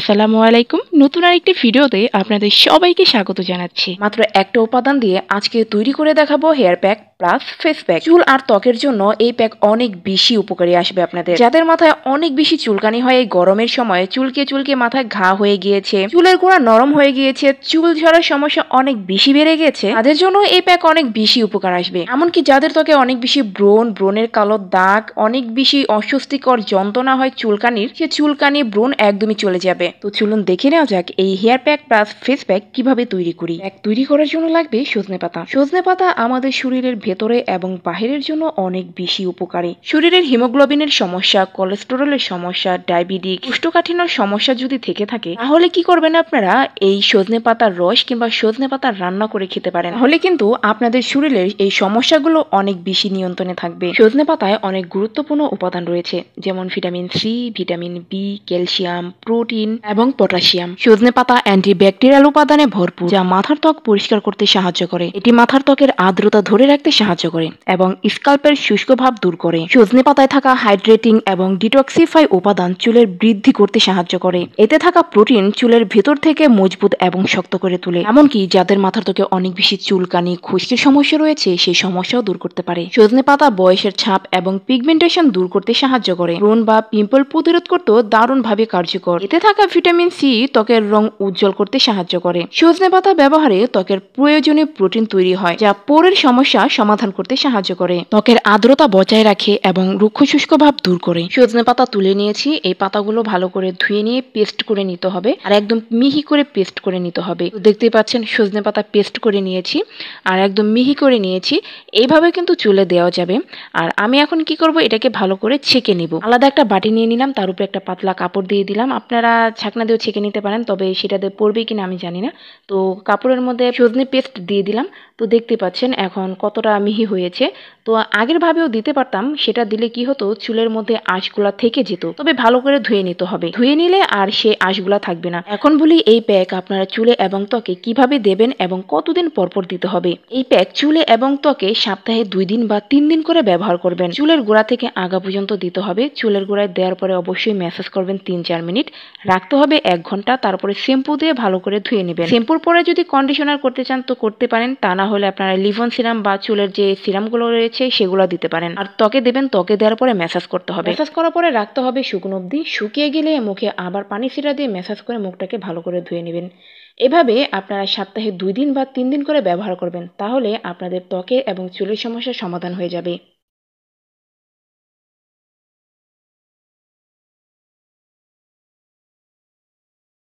আসসালামু আলাইকুম নতুন আরেকটি ভিডিওতে আপনাদের সবাইকে স্বাগত জানাচ্ছি মাত্র একটা উপাদান দিয়ে আজকে তৈরি করে দেখাবো hair pack plus face pack চুল আর ত্বকের জন্য এই প্যাক অনেক বেশি উপকারী আসবে আপনাদের যাদের মাথায় অনেক বেশি চুলকানি হয় এই গরমের সময় চুলকে চুলকে মাথায় ঘা হয়ে গিয়েছে চুলের গোড়া নরম হয়ে গিয়েছে চুল ঝরার সমস্যা অনেক বেশি বেড়ে গেছে তাদের জন্য এই প্যাক অনেক বেশি উপকার আসবে এমনকি যাদের ত্বকে অনেক বেশি ব্রণ ব্রণের কালো দাগ অনেক বেশি অস্বস্তিকর যন্ত্রণা হয় চুলকানির সে চুলকানি ব্রণ একদমই চলে যাবে তো চুলুন দেখে নেওয়া যাক এই hair pack plus face pack কিভাবে তৈরি করি প্যাক তৈরি করার জন্য লাগবে সজনে পাতা সজনে পাতা আমাদের শরীরের ভেতরে এবং বাহিরের জন্য অনেক বেশি উপকারী শরীরের হিমোগ্লোবিনের সমস্যা কোলেস্টেরলের সমস্যা ডায়াবেটিক কোষ্ঠকাঠিন্যর সমস্যা যদি থেকে থাকে তাহলে কি করবেন আপনারা এই সজনে পাতার রস কিংবা সজনে পাতা রান্না করে খেতে পারেন তাহলে কিন্তু আপনাদের শরীরের এই সমস্যাগুলো অনেক বেশি নিয়ন্ত্রণে থাকবে সজনে পাতায় অনেক গুরুত্বপূর্ণ উপাদান রয়েছে যেমন vitamin C vitamin B calcium protein এবং পটাশিয়াম সজনে পাতা অ্যান্টিব্যাকটেরিয়াল উপাদানে ভরপুর যা মাথার ত্বক পরিষ্কার করতে সাহায্য করে এটি মাথার ত্বকের আর্দ্রতা ধরে রাখতে সাহায্য করে এবং স্কাল্পের শুষ্ক ভাব দূর করে সজনে পাতায় থাকা হাইড্রেটিং এবং ডিটক্সিফাই উপাদান চুলের বৃদ্ধি করতে সাহায্য করে এতে থাকা প্রোটিন চুলের ভেতর থেকে মজবুত এবং শক্ত করে তোলে এমনকি যাদের মাথার থেকে অনেক বেশি চুলকানি খুশকির সমস্যা রয়েছে সেই সমস্যাও দূর করতে পারে সজনে পাতা বয়সের ছাপ এবং পিগমেন্টেশন দূর করতে সাহায্য করে ব্রণ বা পিম্পল প্রতিরোধ করতেও দারুণভাবে কার্যকর এতে থাকা ভিটামিন সি ত্বকের রং উজ্জ্বল করতে সাহায্য করে সজনে পাতা ব্যবহারে ত্বকের প্রয়োজনীয় প্রোটিন তৈরি হয় যা পোরের সমস্যা সমাধান সমাধান করতে সাহায্য করে ত্বকের আর্দ্রতা বজায় রাখে এবং রুক্ষ শুষ্ক ভাব দূর করে সজনে পাতা তুলে নিয়েছি এই পাতাগুলো ভালো করে ধুয়ে নিয়ে পেস্ট করে নিতে হবে আর একদম মিহি করে পেস্ট করে নিতে হবে দেখতে পাচ্ছেন সজনে পাতা পেস্ট করে নিয়েছি আর একদম মিহি করে নিয়েছি এইভাবে কিন্তু চুলে দেওয়া যাবে আর আমি এখন কি করব এটাকে ভালো করে ছেঁকে নিব আলাদা একটা বাটি নিয়ে নিলাম তার উপরে একটা পাতলা কাপড় দিয়ে দিলাম আপনারা ছাকনা দিয়েও ছেঁকে নিতে পারেন তবে সেটাতে পড়বে কিনা আমি জানি না তো কাপড়ের মধ্যে সজনে পেস্ট দিয়ে দিলাম তো দেখতে পাচ্ছেন এখন কতটা মিহি হয়েছে তো আগের ভাবেও দিতে পারতাম সেটা দিলে কি হতো চুলের মধ্যে আঁশগুলা থেকে যেত তবে ভালো করে ধুয়ে নিতে হবে ধুয়ে নিলে আর সে আঁশগুলা থাকবে না এখন বলি এই প্যাক আপনারা চুলে এবং ত্বকে কিভাবে দেবেন এবং কতদিন পরপর দিতে হবে এই প্যাক চুলে এবং ত্বকে সপ্তাহে দুই দিন বা তিন দিন করে ব্যবহার করবেন চুলের গোড়া থেকে আগা পর্যন্ত দিতে হবে চুলের গোড়ায় দেওয়ার পরে অবশ্যই ম্যাসাজ করবেন তিন চার মিনিট রাখতে হবে এক ঘন্টা তারপরে শ্যাম্পু দিয়ে ভালো করে ধুয়ে নেবেন শ্যাম্পুর পরে যদি কন্ডিশনার করতে চান তো করতে পারেন তা না হলে আপনারা লিভন সিরাম বা চুলের অয়েলের যে সিরামগুলো রয়েছে সেগুলো দিতে পারেন আর ত্বকে দেবেন ত্বকে দেওয়ার পরে ম্যাসাজ করতে হবে ম্যাসাজ করার পরে রাখতে হবে শুকনো অব্দি শুকিয়ে গেলে মুখে আবার পানি সিরা দিয়ে ম্যাসাজ করে মুখটাকে ভালো করে ধুয়ে নেবেন এভাবে আপনারা সপ্তাহে দুই দিন বা তিন দিন করে ব্যবহার করবেন তাহলে আপনাদের ত্বকে এবং চুলের সমস্যার সমাধান হয়ে যাবে